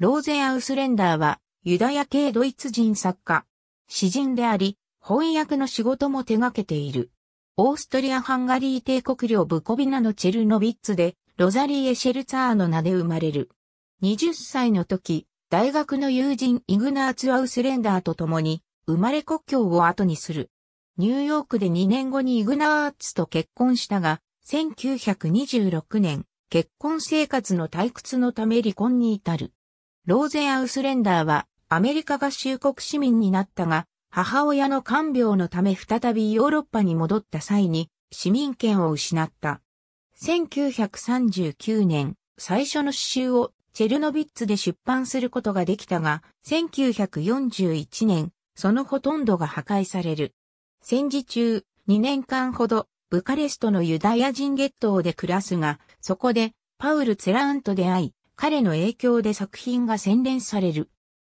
ローゼ・アウスレンダーは、ユダヤ系ドイツ人作家、詩人であり、翻訳の仕事も手掛けている。オーストリア・ハンガリー帝国領ブコビナのチェルノビッツで、ロザリー・エ・シェルツァーの名で生まれる。20歳の時、大学の友人イグナーツ・アウスレンダーと共に、生まれ故郷を後にする。ニューヨークで2年後にイグナーツと結婚したが、1926年、結婚生活の退屈のため離婚に至る。ローゼン・アウスレンダーはアメリカ合衆国市民になったが、母親の看病のため再びヨーロッパに戻った際に市民権を失った。1939年、最初の詩集をチェルノビッツで出版することができたが、1941年、そのほとんどが破壊される。戦時中、2年間ほど、ブカレストのユダヤ人ゲットーで暮らすが、そこで、パウル・ツェラーンと出会い、彼の影響で作品が洗練される。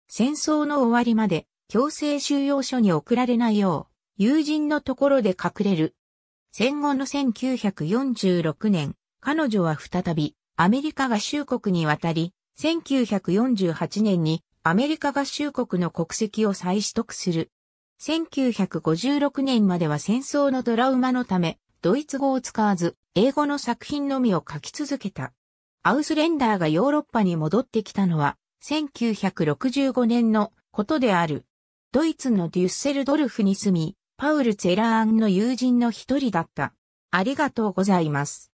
戦争の終わりまで強制収容所に送られないよう、友人のところで隠れる。戦後の1946年、彼女は再びアメリカ合衆国に渡り、1948年にアメリカ合衆国の国籍を再取得する。1956年までは戦争のトラウマのため、ドイツ語を使わず、英語の作品のみを書き続けた。アウスレンダーがヨーロッパに戻ってきたのは、1965年のことである。ドイツのデュッセルドルフに住み、パウル・ツェラーンの友人の一人だった。ありがとうございます。